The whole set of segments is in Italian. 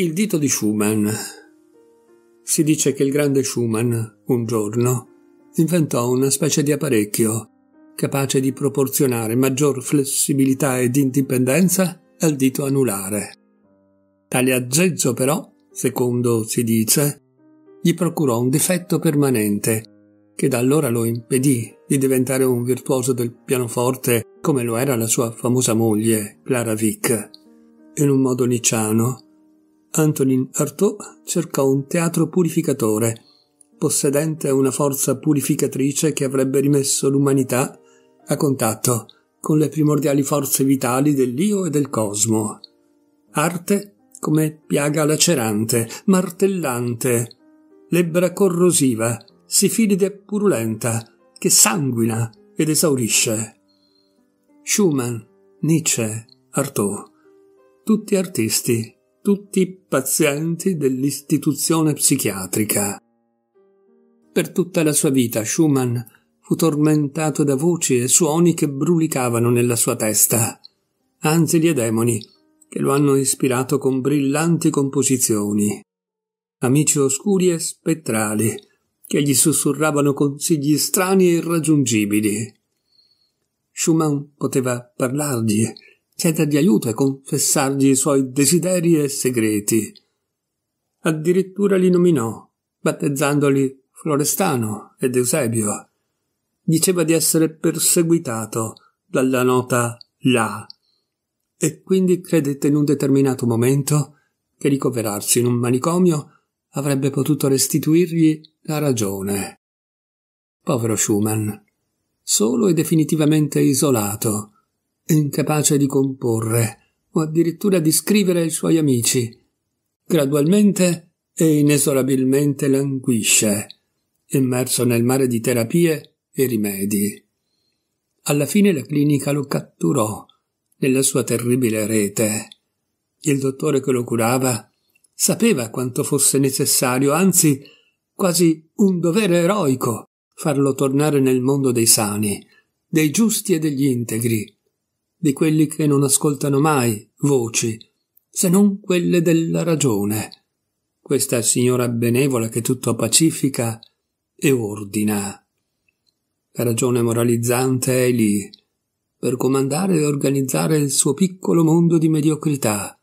Il dito di Schumann. Si dice che il grande Schumann, un giorno, inventò una specie di apparecchio capace di proporzionare maggior flessibilità ed indipendenza al dito anulare. Tale aggeggio però, secondo si dice, gli procurò un difetto permanente, che da allora lo impedì di diventare un virtuoso del pianoforte come lo era la sua famosa moglie, Clara Wick. In un modo nicciano, Antonin Artaud cercò un teatro purificatore, possedente una forza purificatrice che avrebbe rimesso l'umanità a contatto con le primordiali forze vitali dell'io e del cosmo. Arte come piaga lacerante, martellante, lebbra corrosiva, sifilide purulenta, che sanguina ed esaurisce. Schumann, Nietzsche, Artaud, tutti artisti tutti pazienti dell'istituzione psichiatrica. Per tutta la sua vita Schumann fu tormentato da voci e suoni che brulicavano nella sua testa, anzi e demoni, che lo hanno ispirato con brillanti composizioni, amici oscuri e spettrali, che gli sussurravano consigli strani e irraggiungibili. Schumann poteva parlargli, chiedergli aiuto e confessargli i suoi desideri e segreti. Addirittura li nominò, battezzandoli Florestano ed Eusebio. Diceva di essere perseguitato dalla nota «la» e quindi credette in un determinato momento che ricoverarsi in un manicomio avrebbe potuto restituirgli la ragione. Povero Schumann, solo e definitivamente isolato, incapace di comporre o addirittura di scrivere ai suoi amici. Gradualmente e inesorabilmente languisce, immerso nel mare di terapie e rimedi. Alla fine la clinica lo catturò nella sua terribile rete. Il dottore che lo curava sapeva quanto fosse necessario, anzi quasi un dovere eroico, farlo tornare nel mondo dei sani, dei giusti e degli integri, di quelli che non ascoltano mai voci, se non quelle della ragione. Questa signora benevola che tutto pacifica e ordina. La ragione moralizzante è lì, per comandare e organizzare il suo piccolo mondo di mediocrità,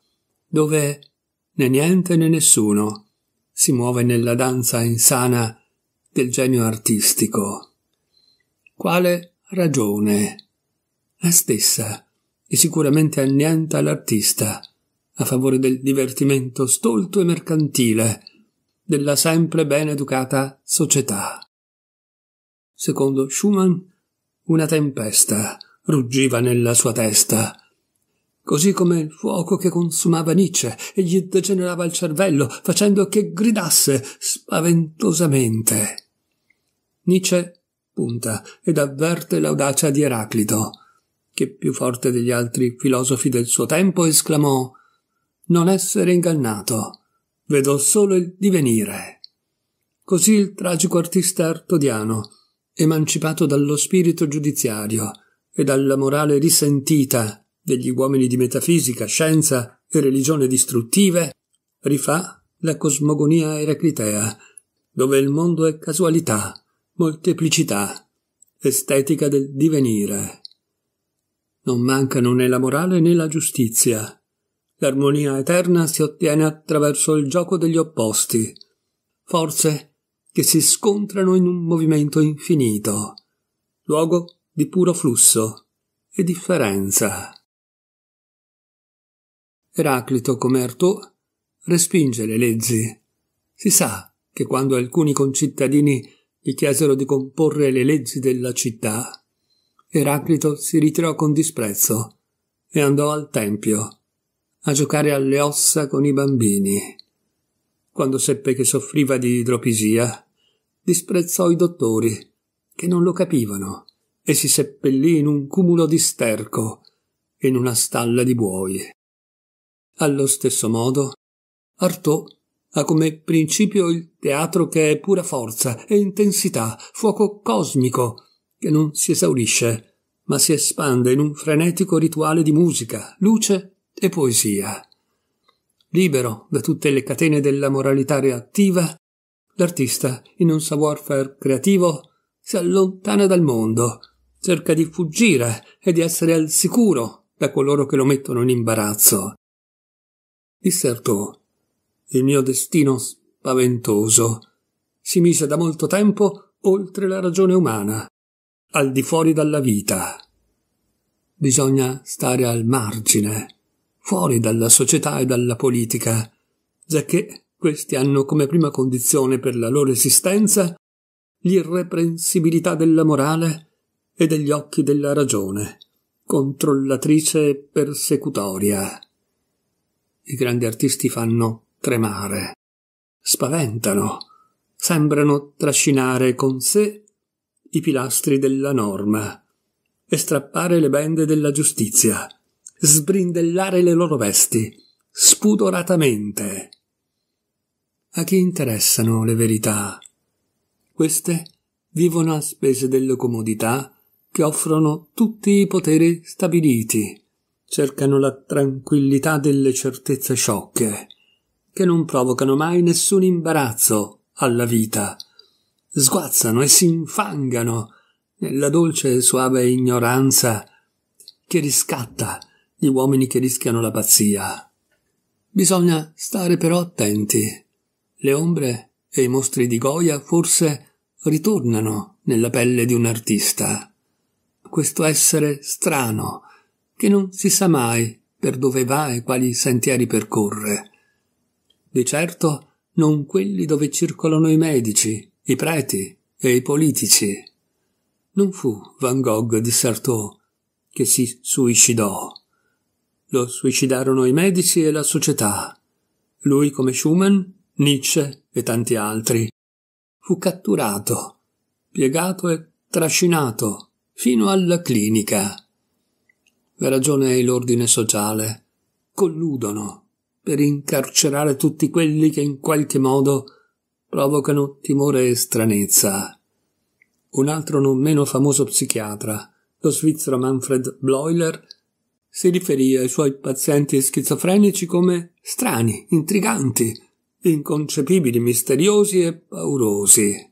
dove né niente né nessuno si muove nella danza insana del genio artistico. Quale ragione? La stessa e sicuramente annienta l'artista, a favore del divertimento stolto e mercantile della sempre ben educata società. Secondo Schumann, una tempesta ruggiva nella sua testa, così come il fuoco che consumava Nietzsche e gli degenerava il cervello, facendo che gridasse spaventosamente. Nietzsche punta ed avverte l'audacia di Eraclito, che più forte degli altri filosofi del suo tempo, esclamò Non essere ingannato, vedo solo il divenire. Così il tragico artista artodiano, emancipato dallo spirito giudiziario e dalla morale risentita degli uomini di metafisica, scienza e religione distruttive, rifà la cosmogonia eraclitea, dove il mondo è casualità, molteplicità, estetica del divenire. Non mancano né la morale né la giustizia. L'armonia eterna si ottiene attraverso il gioco degli opposti, forze che si scontrano in un movimento infinito, luogo di puro flusso e differenza. Eraclito, come Artù, respinge le leggi. Si sa che quando alcuni concittadini gli chiesero di comporre le leggi della città, Eraclito si ritirò con disprezzo e andò al tempio a giocare alle ossa con i bambini. Quando seppe che soffriva di idropisia, disprezzò i dottori, che non lo capivano, e si seppellì in un cumulo di sterco, in una stalla di buoi. Allo stesso modo, Artaud ha come principio il teatro che è pura forza e intensità, fuoco cosmico, che non si esaurisce, ma si espande in un frenetico rituale di musica, luce e poesia. Libero da tutte le catene della moralità reattiva, l'artista, in un savoir-faire creativo, si allontana dal mondo, cerca di fuggire e di essere al sicuro da coloro che lo mettono in imbarazzo. Disse Artaud, il mio destino spaventoso si mise da molto tempo oltre la ragione umana al di fuori dalla vita. Bisogna stare al margine, fuori dalla società e dalla politica, giacché questi hanno come prima condizione per la loro esistenza l'irreprensibilità della morale e degli occhi della ragione, controllatrice e persecutoria. I grandi artisti fanno tremare, spaventano, sembrano trascinare con sé i pilastri della norma e strappare le bende della giustizia, sbrindellare le loro vesti, spudoratamente. A chi interessano le verità? Queste vivono a spese delle comodità che offrono tutti i poteri stabiliti, cercano la tranquillità delle certezze sciocche, che non provocano mai nessun imbarazzo alla vita, sguazzano e si infangano nella dolce e suave ignoranza che riscatta gli uomini che rischiano la pazzia. Bisogna stare però attenti. Le ombre e i mostri di Goya forse ritornano nella pelle di un artista. Questo essere strano, che non si sa mai per dove va e quali sentieri percorre. Di certo non quelli dove circolano i medici, i preti e i politici. Non fu Van Gogh di Sartò che si suicidò. Lo suicidarono i medici e la società. Lui come Schumann, Nietzsche e tanti altri. Fu catturato, piegato e trascinato fino alla clinica. La ragione e l'ordine sociale colludono per incarcerare tutti quelli che in qualche modo provocano timore e stranezza. Un altro non meno famoso psichiatra, lo svizzero Manfred Bloiler, si riferì ai suoi pazienti schizofrenici come strani, intriganti, inconcepibili, misteriosi e paurosi.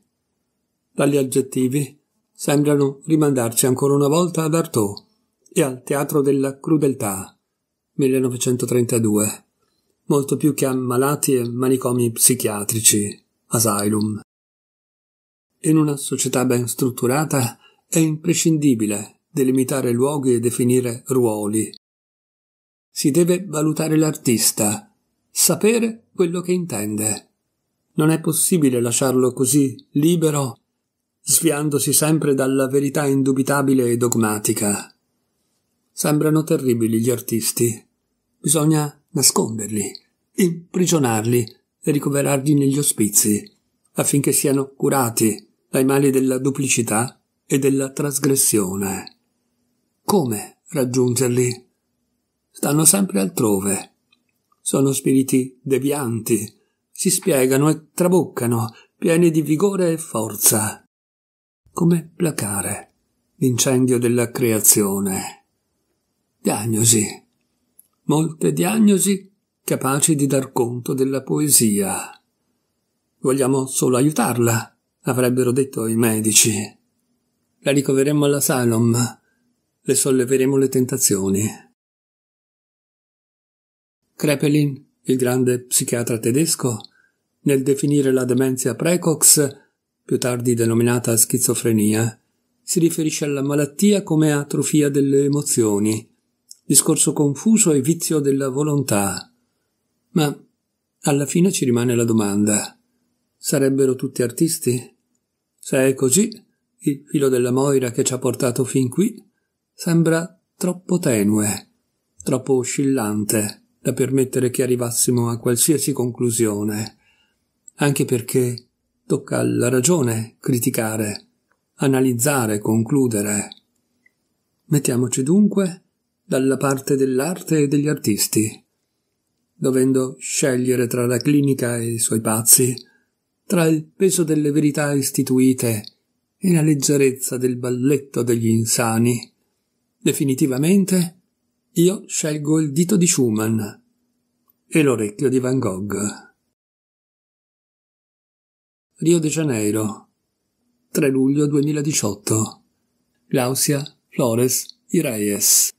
Dagli aggettivi sembrano rimandarci ancora una volta ad Artaud e al Teatro della Crudeltà 1932, molto più che a malati e manicomi psichiatrici. Asylum. In una società ben strutturata è imprescindibile delimitare luoghi e definire ruoli. Si deve valutare l'artista, sapere quello che intende. Non è possibile lasciarlo così libero, sviandosi sempre dalla verità indubitabile e dogmatica. Sembrano terribili gli artisti. Bisogna nasconderli, imprigionarli, e ricoverarli negli ospizi, affinché siano curati dai mali della duplicità e della trasgressione. Come raggiungerli? Stanno sempre altrove. Sono spiriti devianti, si spiegano e traboccano, pieni di vigore e forza. Come placare l'incendio della creazione? Diagnosi. Molte diagnosi capaci di dar conto della poesia. Vogliamo solo aiutarla, avrebbero detto i medici. La ricoveremo alla Salom, le solleveremo le tentazioni. Krepelin, il grande psichiatra tedesco, nel definire la demenza precox, più tardi denominata schizofrenia, si riferisce alla malattia come atrofia delle emozioni, discorso confuso e vizio della volontà. Ma alla fine ci rimane la domanda: sarebbero tutti artisti? Se è così, il filo della Moira che ci ha portato fin qui sembra troppo tenue, troppo oscillante da permettere che arrivassimo a qualsiasi conclusione, anche perché tocca alla ragione criticare, analizzare, concludere. Mettiamoci dunque dalla parte dell'arte e degli artisti dovendo scegliere tra la clinica e i suoi pazzi, tra il peso delle verità istituite e la leggerezza del balletto degli insani. Definitivamente, io scelgo il dito di Schumann e l'orecchio di Van Gogh. Rio de Janeiro, 3 luglio 2018. Clausia Flores Ireyes.